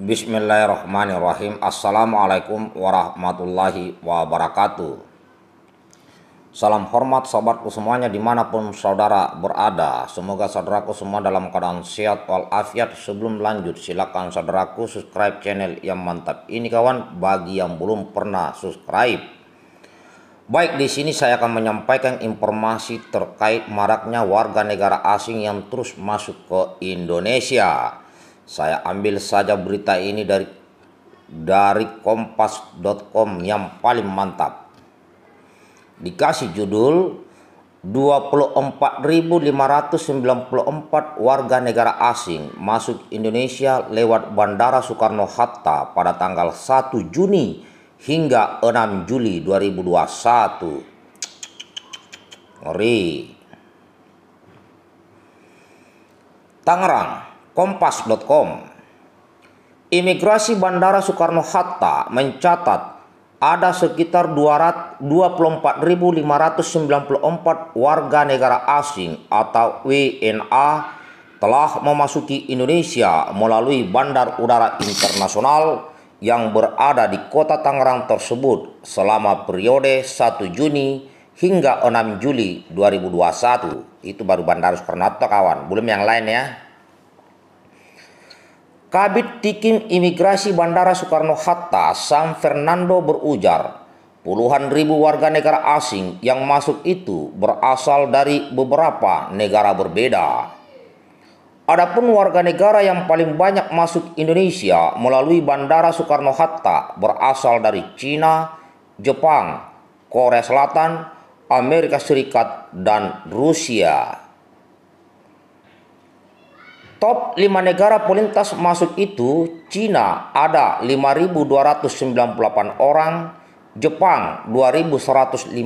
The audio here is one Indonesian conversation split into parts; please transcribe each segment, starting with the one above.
Bismillahirrahmanirrahim. Assalamualaikum warahmatullahi wabarakatuh. Salam hormat sahabatku semuanya dimanapun saudara berada. Semoga saudaraku semua dalam keadaan sehat walafiat. Sebelum lanjut silakan saudaraku subscribe channel yang mantap ini kawan bagi yang belum pernah subscribe. Baik di sini saya akan menyampaikan informasi terkait maraknya warga negara asing yang terus masuk ke Indonesia. Saya ambil saja berita ini dari dari kompas.com yang paling mantap. Dikasih judul 24.594 warga negara asing masuk Indonesia lewat Bandara Soekarno-Hatta pada tanggal 1 Juni hingga 6 Juli 2021. Ngeri. Tangerang kompas.com. Imigrasi Bandara Soekarno-Hatta mencatat ada sekitar 24.594 warga negara asing atau WNA telah memasuki Indonesia melalui Bandar Udara Internasional yang berada di kota Tangerang tersebut selama periode 1 Juni hingga 6 Juli 2021. Itu baru Bandara Soekarno-Hatta kawan, belum yang lain ya. Kabit Tikim Imigrasi Bandara Soekarno-Hatta, Sam Fernando berujar, puluhan ribu warga negara asing yang masuk itu berasal dari beberapa negara berbeda. Adapun warga negara yang paling banyak masuk Indonesia melalui Bandara Soekarno-Hatta berasal dari Cina, Jepang, Korea Selatan, Amerika Serikat, dan Rusia. Top 5 negara pelintas masuk itu Cina ada 5.298 orang, Jepang 2.155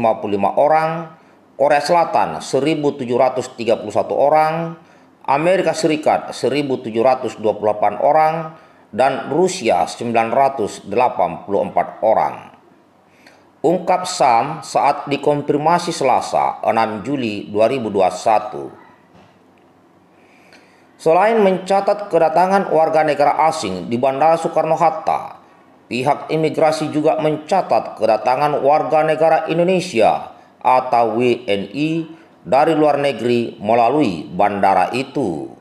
orang, Korea Selatan 1.731 orang, Amerika Serikat 1.728 orang, dan Rusia 984 orang. Ungkap Sam saat dikonfirmasi Selasa 6 Juli 2021. Selain mencatat kedatangan warga negara asing di Bandara Soekarno-Hatta, pihak imigrasi juga mencatat kedatangan warga negara Indonesia atau WNI dari luar negeri melalui bandara itu.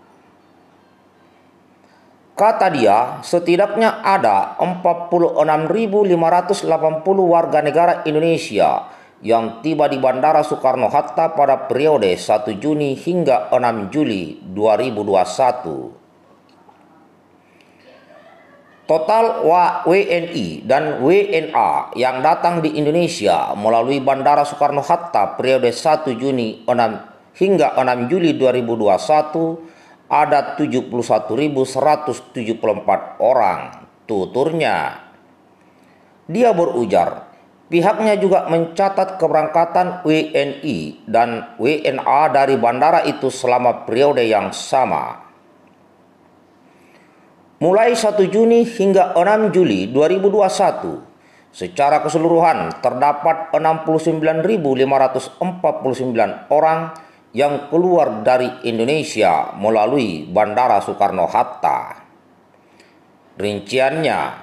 Kata dia, setidaknya ada 46.580 warga negara Indonesia yang tiba di Bandara Soekarno-Hatta pada periode 1 Juni hingga 6 Juli 2021. Total WNI dan WNA yang datang di Indonesia melalui Bandara Soekarno-Hatta periode 1 Juni 6 hingga 6 Juli 2021 ada 71.174 orang. Tuturnya, dia berujar, Pihaknya juga mencatat keberangkatan WNI dan WNA dari bandara itu selama periode yang sama. Mulai 1 Juni hingga 6 Juli 2021, secara keseluruhan terdapat 69.549 orang yang keluar dari Indonesia melalui Bandara Soekarno-Hatta. Rinciannya,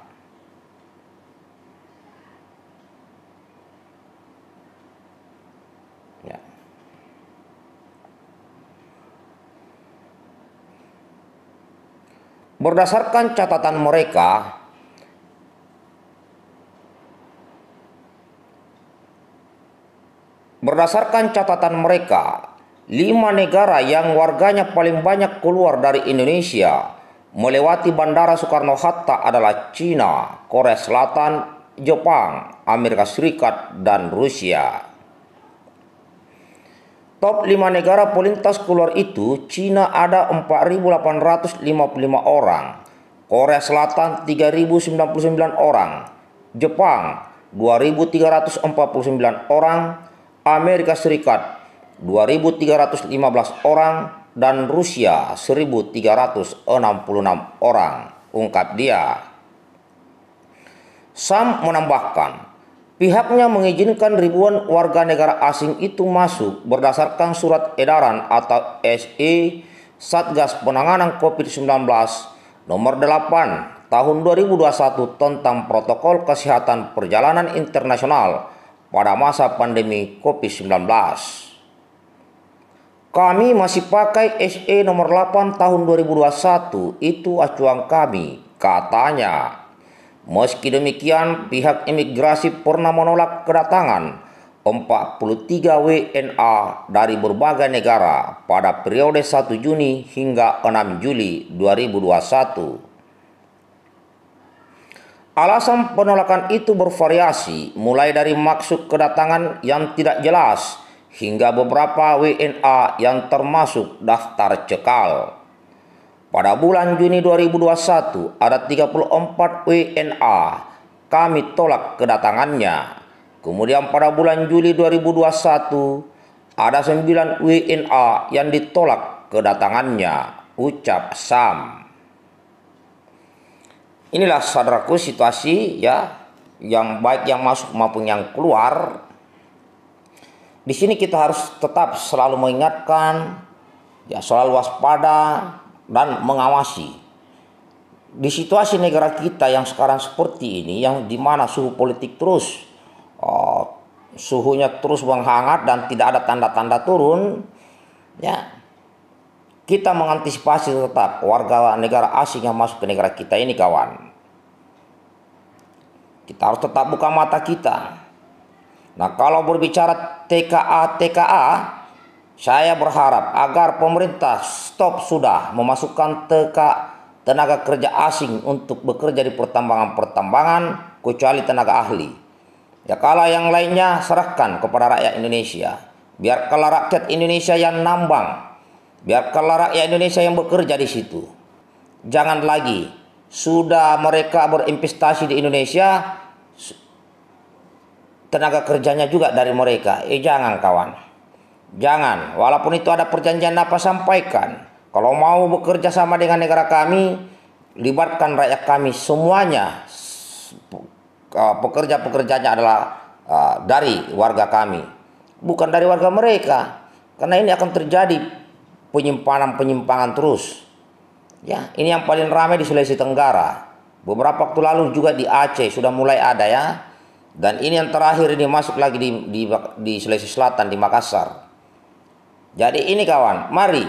berdasarkan catatan mereka berdasarkan catatan mereka lima negara yang warganya paling banyak keluar dari Indonesia melewati Bandara Soekarno-Hatta adalah China, Korea Selatan, Jepang, Amerika Serikat, dan Rusia. Top 5 negara pelintas keluar itu, Cina ada 4.855 orang, Korea Selatan 3.099 orang, Jepang 2.349 orang, Amerika Serikat 2.315 orang, dan Rusia 1.366 orang, ungkap dia. Sam menambahkan, Pihaknya mengizinkan ribuan warga negara asing itu masuk berdasarkan surat edaran atau SE Satgas Penanganan COVID-19 nomor 8 tahun 2021 tentang protokol kesehatan perjalanan internasional pada masa pandemi COVID-19. Kami masih pakai SE nomor 8 tahun 2021 itu acuan kami, katanya. Meski demikian, pihak imigrasi pernah menolak kedatangan 43 WNA dari berbagai negara pada periode 1 Juni hingga 6 Juli 2021. Alasan penolakan itu bervariasi mulai dari maksud kedatangan yang tidak jelas hingga beberapa WNA yang termasuk daftar cekal. Pada bulan Juni 2021 ada 34 WNA kami tolak kedatangannya. Kemudian pada bulan Juli 2021 ada 9 WNA yang ditolak kedatangannya, ucap Sam. Inilah saudaraku situasi ya yang baik yang masuk maupun yang keluar. Di sini kita harus tetap selalu mengingatkan ya selalu waspada dan mengawasi. Di situasi negara kita yang sekarang seperti ini, yang di mana suhu politik terus uh, suhunya terus menghangat dan tidak ada tanda-tanda turun, ya kita mengantisipasi tetap warga negara asing yang masuk ke negara kita ini kawan. Kita harus tetap buka mata kita. Nah kalau berbicara TKA TKA saya berharap agar pemerintah stop sudah memasukkan teka tenaga kerja asing untuk bekerja di pertambangan-pertambangan kecuali tenaga ahli. Ya kalau yang lainnya serahkan kepada rakyat Indonesia. biar Biarkanlah rakyat Indonesia yang nambang. biar Biarkanlah rakyat Indonesia yang bekerja di situ. Jangan lagi sudah mereka berinvestasi di Indonesia tenaga kerjanya juga dari mereka. Eh jangan kawan. Jangan, walaupun itu ada perjanjian apa sampaikan. Kalau mau bekerja sama dengan negara kami, libatkan rakyat kami semuanya. Eh, pekerja-pekerjanya adalah eh, dari warga kami, bukan dari warga mereka. Karena ini akan terjadi penyimpanan-penyimpangan terus. Ya, ini yang paling ramai di Sulawesi Tenggara. Beberapa waktu lalu juga di Aceh sudah mulai ada ya. Dan ini yang terakhir ini masuk lagi di, di, di Sulawesi Selatan di Makassar jadi ini kawan, mari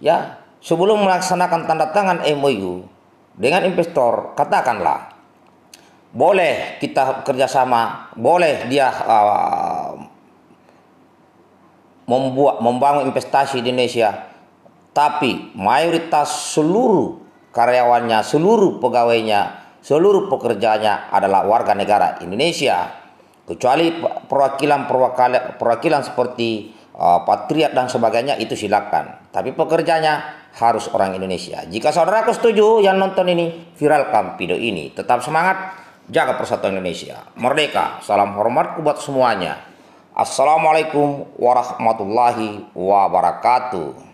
ya sebelum melaksanakan tanda tangan MOU dengan investor katakanlah boleh kita kerjasama, boleh dia uh, membuat membangun investasi di Indonesia, tapi mayoritas seluruh karyawannya, seluruh pegawainya, seluruh pekerjanya adalah warga negara Indonesia, kecuali perwakilan perwakilan, perwakilan seperti Eh, patriot dan sebagainya itu silakan. Tapi pekerjanya harus orang Indonesia. Jika saudaraku setuju yang nonton ini, viralkan video ini. Tetap semangat, jaga persatuan Indonesia. Merdeka, salam hormatku buat semuanya. Assalamualaikum warahmatullahi wabarakatuh.